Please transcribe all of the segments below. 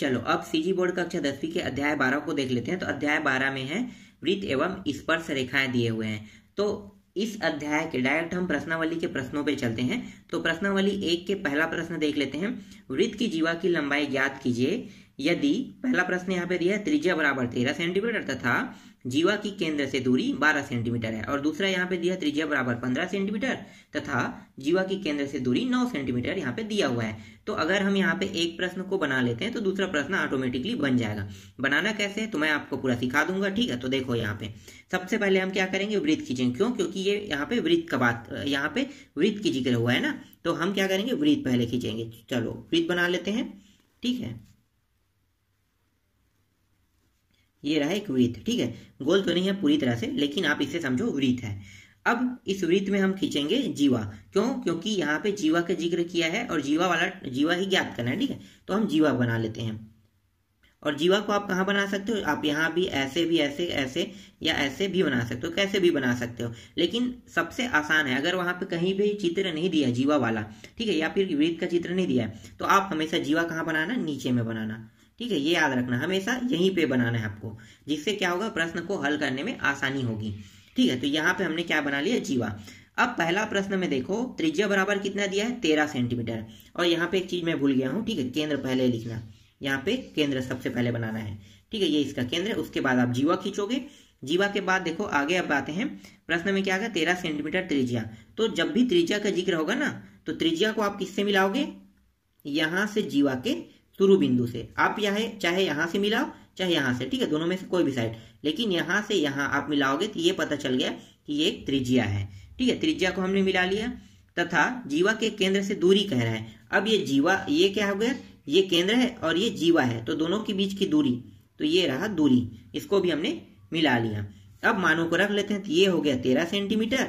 चलो अब CG board कक्षा दसवीं के अध्याय बारह को देख लेते हैं तो अध्याय बारह में है वृत्त एवं स्पर्श रेखाएं दिए हुए हैं तो इस अध्याय के डायरेक्ट हम प्रश्नावली के प्रश्नों पर चलते हैं तो प्रश्नावली एक के पहला प्रश्न देख लेते हैं वृत्त की जीवा की लंबाई ज्ञात कीजिए यदि पहला प्रश्न यहाँ पे दिया है त्रिज्या बराबर तेरह सेंटीमीटर तथा जीवा की केंद्र से दूरी 12 सेंटीमीटर है और दूसरा यहाँ पे दिया त्रिज्या बराबर 15 सेंटीमीटर तथा जीवा की केंद्र से दूरी 9 सेंटीमीटर यहाँ पे दिया हुआ है तो अगर हम यहाँ पे एक प्रश्न को बना लेते हैं तो दूसरा प्रश्न ऑटोमेटिकली बन जाएगा बनाना कैसे है तो मैं आपको पूरा सिखा दूंगा ठीक है तो देखो यहाँ पे सबसे पहले हम क्या करेंगे वृत्त खींचेंगे क्यों क्योंकि ये यहाँ पे वृत्त का बात यहाँ पे वृत्त की जिक्र हुआ है ना तो हम क्या करेंगे वृत्त पहले खींचेंगे चलो वृत्त बना लेते हैं ठीक है ये रहा एक वृत्त ठीक है गोल तो नहीं है पूरी तरह से लेकिन आप इसे समझो वृत्त है अब इस वृत्त में हम खींचेंगे जीवा क्यों क्योंकि यहाँ पे जीवा का जिक्र किया है और जीवा वाला जीवा ही ज्ञात करना है ठीक है तो हम जीवा बना लेते हैं और जीवा को आप कहाँ बना सकते हो आप यहाँ भी ऐसे भी ऐसे ऐसे या ऐसे भी बना सकते हो कैसे भी बना सकते हो लेकिन सबसे आसान है अगर वहां पे कहीं भी चित्र नहीं दिया जीवा वाला ठीक है या फिर वृत्त का चित्र नहीं दिया है तो आप हमेशा जीवा कहाँ बनाना नीचे में बनाना ठीक है ये याद रखना हमेशा यहीं पे बनाना है आपको जिससे क्या होगा प्रश्न को हल करने में आसानी होगी ठीक है तो यहाँ पे हमने क्या बना लिया जीवा अब पहला प्रश्न में देखो त्रिज्या बराबर कितना दिया है तेरह सेंटीमीटर और यहाँ पे एक चीज मैं भूल गया हूँ ठीक है केंद्र पहले लिखना यहाँ पे केंद्र सबसे पहले बनाना है ठीक है ये इसका केंद्र है उसके बाद आप जीवा खींचोगे जीवा के बाद देखो आगे अब आते हैं प्रश्न में क्या तेरह सेंटीमीटर त्रिज्या तो जब भी त्रिज्या का जिक्र होगा ना तो त्रिज्या को आप किससे मिलाओगे यहां से जीवा के शुरू बिंदु से आप यहाँ चाहे यहाँ से मिलाओ चाहे यहाँ से ठीक है दोनों में से कोई भी साइड लेकिन यहाँ से यहाँ आप मिलाओगे तो ये पता चल गया कि ये एक त्रिज्या है ठीक है त्रिज्या को हमने मिला लिया तथा जीवा के केंद्र से दूरी कह रहा है अब ये जीवा ये क्या हो गया ये केंद्र है और ये जीवा है तो दोनों के बीच की दूरी तो ये रहा दूरी इसको भी हमने मिला लिया अब मानो को रख लेते हैं तो ये हो गया तेरह सेंटीमीटर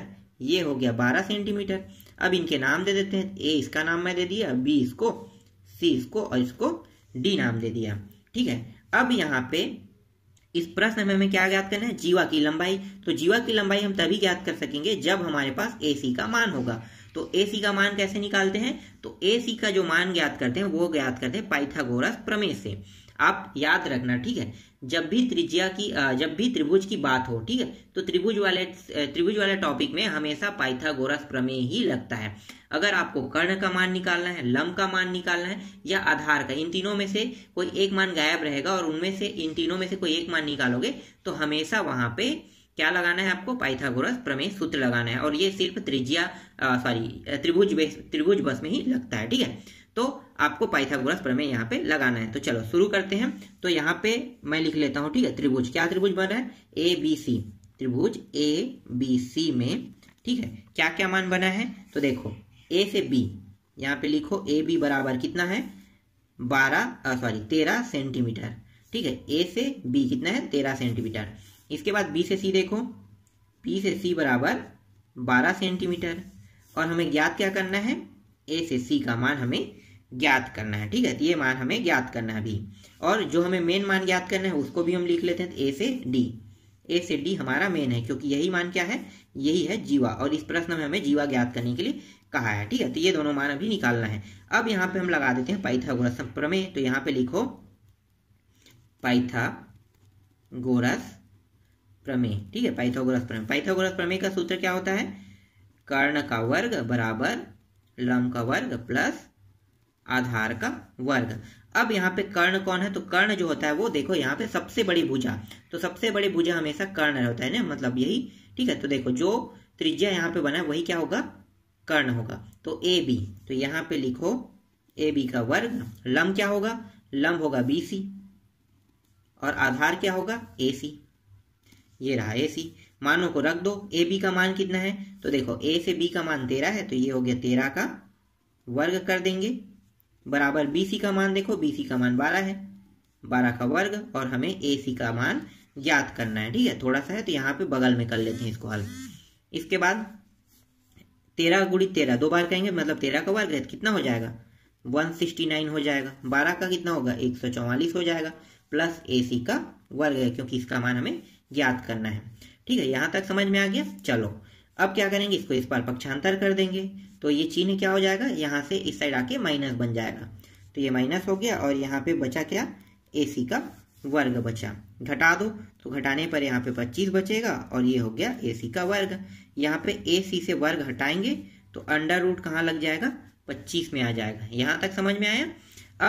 ये हो गया बारह सेंटीमीटर अब इनके नाम दे देते हैं ए इसका नाम मैं दे दिया बी इसको सी इसको और इसको डी नाम दे दिया ठीक है अब यहाँ पे इस प्रश्न में हमें क्या ज्ञात करना है जीवा की लंबाई तो जीवा की लंबाई हम तभी ज्ञात कर सकेंगे जब हमारे पास ए सी का मान होगा तो ए का मान कैसे निकालते हैं तो ए सी का जो मान ज्ञात करते हैं वो ज्ञात करते हैं पाइथागोरस प्रमेय से आप याद रखना ठीक है जब भी त्रिज्या की जब भी त्रिभुज की बात हो ठीक है तो त्रिभुज वाले त्रिभुज वाले टॉपिक में हमेशा पाइथागोरस प्रमेय ही लगता है अगर आपको कर्ण का मान निकालना है लम का मान निकालना है या आधार का इन तीनों में से कोई एक मान गायब रहेगा और उनमें से इन तीनों में से कोई एक मान निकालोगे तो हमेशा वहां पे क्या लगाना है आपको पाइथागोरस प्रमेय सूत्र लगाना है और ये सिर्फ त्रिज्या सॉरी त्रिभुज त्रिभुज बस में ही लगता है ठीक है तो आपको पाइथागोरस प्रमेय यहाँ पे लगाना है तो चलो शुरू करते हैं तो यहाँ पे मैं लिख लेता हूँ ठीक है त्रिभुज क्या त्रिभुज बन रहा है ए बी सी त्रिभुज ए बी सी में ठीक है क्या क्या मान बना है तो देखो ए से बी यहाँ पे लिखो ए बी बराबर कितना है बारह सॉरी तेरह सेंटीमीटर ठीक है ए से बी कितना है तेरह सेंटीमीटर इसके बाद बी से सी देखो बी से सी बराबर बारह सेंटीमीटर और हमें ज्ञात क्या करना है ए से सी का मान हमें ज्ञात करना है ठीक है तो ये मान हमें ज्ञात करना है अभी और जो हमें मेन मान ज्ञात करना है उसको भी हम लिख लेते हैं ए तो से डी ए से डी हमारा मेन है क्योंकि यही मान क्या है यही है जीवा और इस प्रश्न में हमें जीवा ज्ञात करने के लिए कहा है ठीक है तो ये दोनों मान अभी निकालना है अब यहाँ पे हम लगा देते हैं पाइथागोरस प्रमेय तो यहाँ पे लिखो पाइथागोरस प्रमेय ठीक है पाइथागोरस प्रमेय पाइथागोरस प्रमेय का सूत्र क्या होता है कर्ण का वर्ग बराबर लम का वर्ग प्लस आधार का वर्ग अब यहाँ पे कर्ण कौन है तो कर्ण जो होता है वो देखो यहाँ पे सबसे बड़ी भुजा तो सबसे बड़ी भुजा हमेशा कर्ण रहता है ना मतलब यही ठीक है तो देखो जो त्रिज्या यहाँ पे बना है वही क्या होगा कर्ण होगा तो ए बी तो यहाँ पे लिखो ए बी का वर्ग लंब क्या होगा लंब होगा बी सी और आधार क्या होगा ए सी ये रहा ए सी मानों को रख दो ए बी का मान कितना है तो देखो ए से बी का मान तेरह है तो ये हो गया तेरह का वर्ग कर देंगे बराबर BC का मान देखो BC का मान बारह है बारह का वर्ग और हमें AC का मान ज्ञात करना है ठीक है थोड़ा सा है तो यहाँ पे बगल में कर लेते हैं इसको हल इसके बाद तेरह गुड़ी तेरह दो बार कहेंगे मतलब तेरह का वर्ग है तो कितना हो जाएगा वन सिक्सटी नाइन हो जाएगा बारह का कितना होगा एक सौ चौवालीस हो जाएगा प्लस ए सी का वर्ग है क्योंकि इसका मान हमें ज्ञात करना है ठीक है यहाँ तक समझ में आ गया चलो अब क्या करेंगे इसको इस बार पक्षांतर कर देंगे तो ये चिन्ह क्या हो जाएगा यहाँ से इस साइड आके माइनस बन जाएगा तो ये माइनस हो गया और यहाँ पे बचा क्या ए सी का वर्ग बचा घटा दो तो घटाने पर यहाँ पे 25 बचेगा और ये हो गया ए सी का वर्ग यहाँ पे ए सी से वर्ग हटाएंगे तो अंडर रूट कहाँ लग जाएगा 25 में आ जाएगा यहाँ तक समझ में आया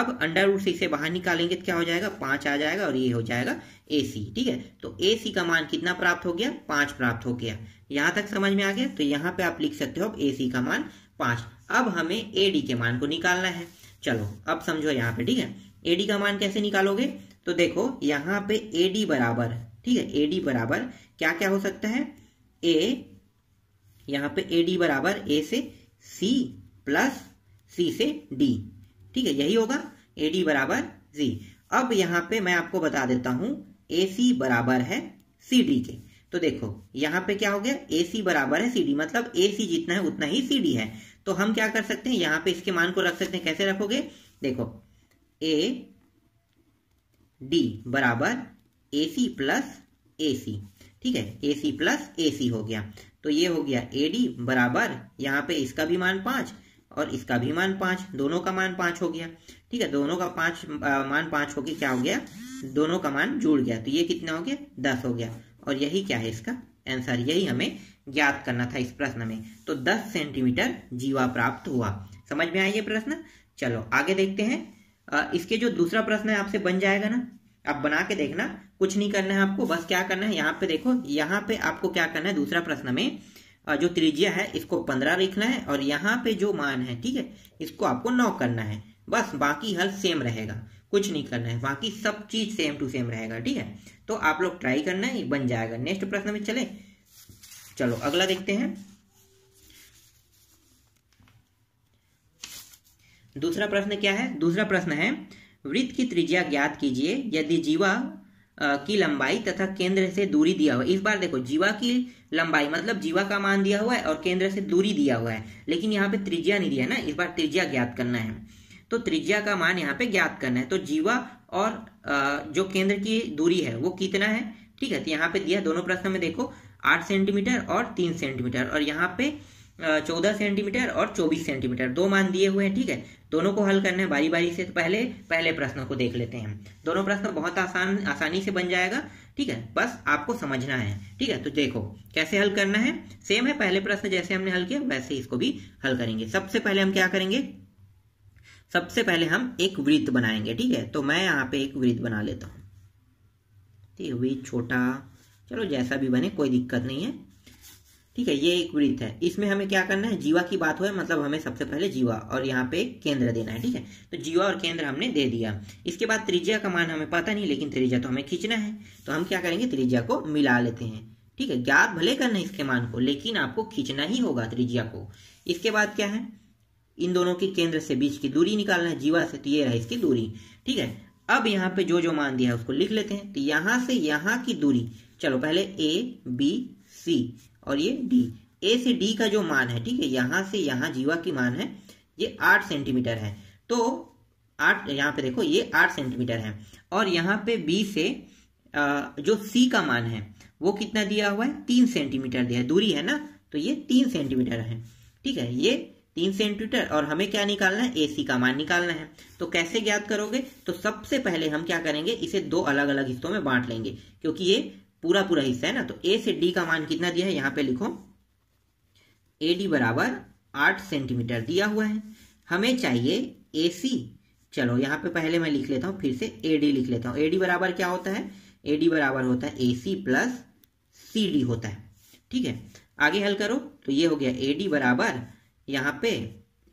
अब अंडर रूट से इसे बाहर निकालेंगे तो क्या हो जाएगा पांच आ जाएगा और ये हो जाएगा ए सी ठीक है तो ए सी का मान कितना प्राप्त हो गया पांच प्राप्त हो गया यहाँ तक समझ में आ गया तो यहाँ पे आप लिख सकते हो अब ए सी का मान पांच अब हमें ए डी के मान को निकालना है चलो अब समझो यहाँ पे ठीक है ए डी का मान कैसे निकालोगे तो देखो यहाँ पे ए डी बराबर ठीक है ए डी बराबर क्या क्या हो सकता है ए यहाँ पे ए डी बराबर ए से सी प्लस सी से डी ठीक है यही होगा ए डी बराबर जी अब यहाँ पे मैं आपको बता देता हूं ए सी बराबर है सी डी के तो देखो यहां पे क्या हो गया ए सी बराबर है सी मतलब ए सी जितना है उतना ही सी डी है तो हम क्या कर सकते हैं यहाँ पे इसके मान को रख सकते हैं कैसे रखोगे देखो ए डी बराबर ए सी प्लस ए सी ठीक है ए सी प्लस ए सी हो गया तो ये हो गया ए डी बराबर यहाँ पे इसका भी मान पांच और इसका भी मान पांच दोनों का मान पांच हो गया ठीक है दोनों का पांच मान हो गया क्या हो गया दोनों का मान जुड़ गया तो ये कितना हो गया दस हो गया और यही क्या है इसका आंसर यही हमें ज्ञात करना था इस प्रश्न में तो 10 सेंटीमीटर जीवा प्राप्त हुआ समझ में आया ये प्रश्न चलो आगे देखते हैं इसके जो दूसरा प्रश्न है आपसे बन जाएगा ना आप बना के देखना कुछ नहीं करना है आपको बस क्या करना है यहाँ पे देखो यहाँ पे आपको क्या करना है दूसरा प्रश्न में जो त्रिज्या है इसको पंद्रह लिखना है और यहाँ पे जो मान है ठीक है इसको आपको नौ करना है बस बाकी हल सेम रहेगा कुछ नहीं करना है बाकी सब चीज सेम टू सेम रहेगा ठीक है तो आप लोग ट्राई करना है बन जाएगा नेक्स्ट प्रश्न में चले चलो अगला देखते हैं दूसरा प्रश्न क्या है दूसरा प्रश्न है वृत्त की त्रिज्या ज्ञात कीजिए यदि जीवा की लंबाई तथा केंद्र से दूरी दिया हुआ इस बार देखो जीवा की लंबाई मतलब जीवा का मान दिया हुआ है और केंद्र से दूरी दिया हुआ है लेकिन यहाँ पे त्रिज्या नहीं दिया है ना इस बार त्रिज्या ज्ञात करना है तो त्रिज्या का मान यहाँ पे ज्ञात करना है तो जीवा और जो केंद्र की दूरी है वो कितना है ठीक है तो यहाँ पे दिया दोनों प्रश्न में देखो आठ सेंटीमीटर और तीन सेंटीमीटर और यहाँ पे चौदह सेंटीमीटर और चौबीस सेंटीमीटर दो मान दिए हुए हैं ठीक है दोनों को हल करना है बारी बारी से तो पहले पहले प्रश्न को देख लेते हैं दोनों प्रश्न बहुत आसान आसानी से बन जाएगा ठीक है बस आपको समझना है ठीक है तो देखो कैसे हल करना है सेम है पहले प्रश्न जैसे हमने हल किया वैसे इसको भी हल करेंगे सबसे पहले हम क्या करेंगे सबसे पहले हम एक वृत्त बनाएंगे ठीक है तो मैं यहाँ पे एक वृत्त बना लेता हूँ ठीक है वृत्त छोटा चलो जैसा भी बने कोई दिक्कत नहीं है ठीक है ये एक वृत्त है इसमें हमें क्या करना है जीवा की बात हो मतलब हमें सबसे पहले जीवा और यहाँ पे केंद्र देना है ठीक है तो जीवा और केंद्र हमने दे दिया इसके बाद त्रिज्या का मान हमें पता नहीं लेकिन त्रिज्या तो हमें खींचना है तो हम क्या करेंगे त्रिज्या को मिला लेते हैं ठीक है ज्ञात भले करना इसके मान को लेकिन आपको खींचना ही होगा त्रिज्या को इसके बाद क्या है इन दोनों की केंद्र से बीच की दूरी निकालना है जीवा से तो ये रहा इसकी दूरी ठीक है अब यहाँ पे जो जो मान दिया है उसको लिख लेते हैं तो यहां से यहाँ की दूरी चलो पहले ए बी सी और ये डी ए से डी का जो मान है ठीक है यहां से यहाँ जीवा की मान है ये आठ सेंटीमीटर है तो आठ यहाँ पे देखो ये आठ सेंटीमीटर है और यहाँ पे बी से जो सी का मान है वो कितना दिया हुआ है तीन सेंटीमीटर दिया है दूरी है ना तो ये तीन सेंटीमीटर है ठीक है ये तीन सेंटीमीटर और हमें क्या निकालना है एसी का मान निकालना है तो कैसे ज्ञात करोगे तो सबसे पहले हम क्या करेंगे इसे दो अलग अलग हिस्सों में बांट लेंगे क्योंकि ये पूरा पूरा हिस्सा है ना तो ए से डी का मान कितना दिया है यहाँ पे लिखो ए डी बराबर आठ सेंटीमीटर दिया हुआ है हमें चाहिए ए सी चलो यहाँ पे पहले मैं लिख लेता हूँ फिर से ए डी लिख लेता हूं ए डी बराबर क्या होता है ए डी बराबर होता है ए सी प्लस सी डी होता है ठीक है आगे हल करो तो ये हो गया ए डी बराबर यहाँ पे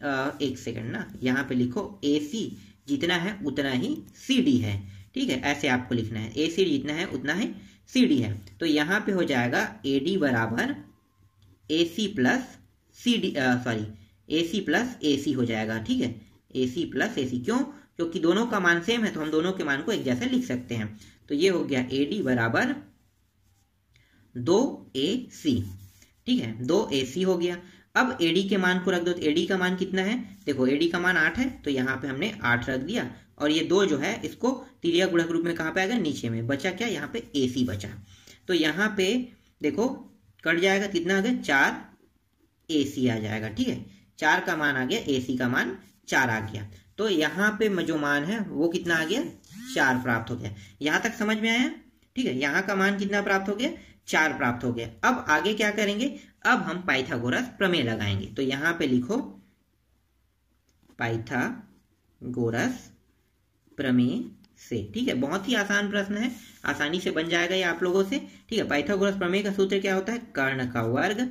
आ, एक सेकंड ना यहाँ पे लिखो ए सी जितना है उतना ही सी डी है ठीक है ऐसे आपको लिखना है ए सी जितना है उतना ही सी डी है तो यहाँ पे हो जाएगा ए डी बराबर A C plus C D sorry A C plus A C हो जाएगा ठीक है ए सी प्लस ए सी क्यों क्योंकि दोनों का मान सेम है तो हम दोनों के मान को एक जैसे लिख सकते हैं तो ये हो गया ए डी बराबर दो ए सी ठीक है दो ए सी हो गया अब एडी के मान को रख दो तो एडी का मान कितना है देखो एडी का मान आठ है तो यहाँ पे हमने आठ रख दिया और ये दो जो है इसको तिरिया गुड़क रूप में कहाँ पे आएगा नीचे में बचा क्या यहाँ पे ए बचा तो यहाँ पे देखो कट जाएगा कितना आ गया चार ए सी आ जाएगा ठीक है चार का मान आ गया ए का मान चार आ गया तो यहाँ पे जो मान है वो कितना आ गया चार प्राप्त हो गया यहाँ तक समझ में आया ठीक है यहाँ का मान कितना प्राप्त हो गया चार प्राप्त हो गया अब आगे क्या करेंगे अब हम पाइथागोरस प्रमेय लगाएंगे तो यहां पे लिखो पाइथागोरस प्रमेय से ठीक है बहुत ही आसान प्रश्न है आसानी से बन जाएगा ये आप लोगों से ठीक है पाइथागोरस प्रमेय का सूत्र क्या होता है कर्ण का वर्ग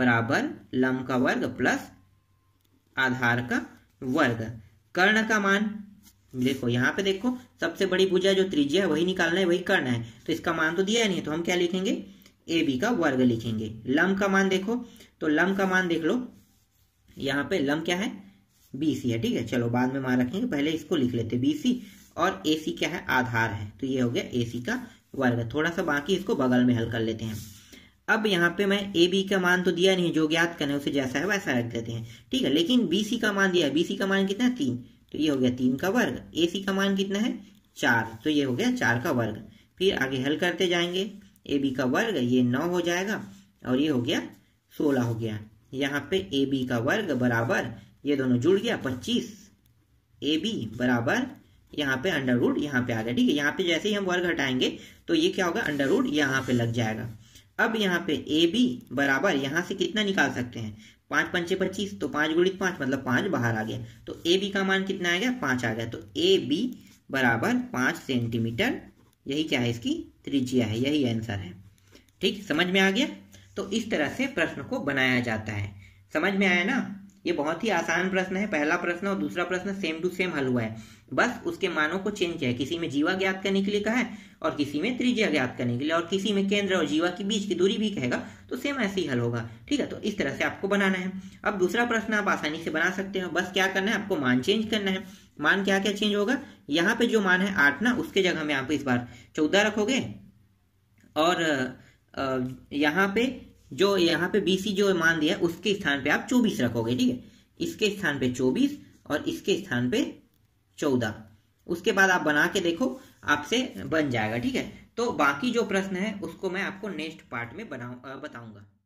बराबर लम का वर्ग प्लस आधार का वर्ग कर्ण का मान देखो यहां पे देखो सबसे बड़ी भुजा जो त्रिज्या है वही निकालना है वही करना है तो इसका मान तो दिया है नहीं तो हम क्या लिखेंगे ए बी का वर्ग लिखेंगे लम का मान देखो तो लम का मान देख लो यहाँ पे लम क्या है बी सी है ठीक है चलो बाद में मान रखेंगे पहले इसको लिख लेते बी सी और ए सी क्या है आधार है तो ये हो गया ए सी का वर्ग थोड़ा सा बाकी इसको बगल में हल कर लेते हैं अब यहाँ पे मैं ए बी का मान तो दिया नहीं जो ज्ञात करना है उसे जैसा है वैसा रख देते हैं ठीक है लेकिन बी सी का मान दिया बी सी का मान कितना है तीन तो ये हो गया तीन का वर्ग ए सी का मान कितना है चार तो ये हो गया चार का वर्ग फिर आगे हल करते जाएंगे ए बी का वर्ग ये नौ हो जाएगा और ये हो गया सोलह हो गया यहाँ पे ए बी का वर्ग बराबर ये दोनों जुड़ गया पच्चीस ए बी बराबर यहाँ पे अंडर रूट यहाँ पे आ गया ठीक है यहाँ पे जैसे ही हम वर्ग हटाएंगे तो ये क्या होगा अंडर रूट यहाँ पे लग जाएगा अब यहाँ पे ए बी बराबर यहाँ से कितना निकाल सकते हैं पांच पंचे पच्चीस तो पांच गुणित पांच मतलब पांच बाहर आ गया तो ए बी का मान कितना आ गया पांच आ गया तो ए बी बराबर पांच सेंटीमीटर यही क्या है इसकी त्रिज्या है यही आंसर है ठीक समझ में आ गया तो इस तरह से प्रश्न को बनाया जाता है समझ में आया ना ये बहुत ही आसान प्रश्न है पहला प्रश्न और दूसरा प्रश्न सेम टू सेम हल हुआ है बस उसके मानों को चेंज किया है किसी में जीवा ज्ञात करने के लिए कहा है और किसी में त्रिज्या ज्ञात करने के लिए और किसी में केंद्र और जीवा के बीच की दूरी भी कहेगा तो सेम ऐसे ही हल होगा ठीक है तो इस तरह से आपको बनाना है अब दूसरा प्रश्न आप आसानी से बना सकते हो बस क्या करना है आपको मान चेंज करना है मान क्या क्या चेंज होगा यहाँ पे जो मान है आठ ना उसके जगह में आप इस बार चौदह रखोगे और यहाँ पे जो यहाँ पे बीसी जो मान दिया है उसके स्थान पे आप चौबीस रखोगे ठीक है इसके स्थान पे चौबीस और इसके स्थान पे चौदह उसके बाद आप बना के देखो आपसे बन जाएगा ठीक है तो बाकी जो प्रश्न है उसको मैं आपको नेक्स्ट पार्ट में बनाऊ बताऊंगा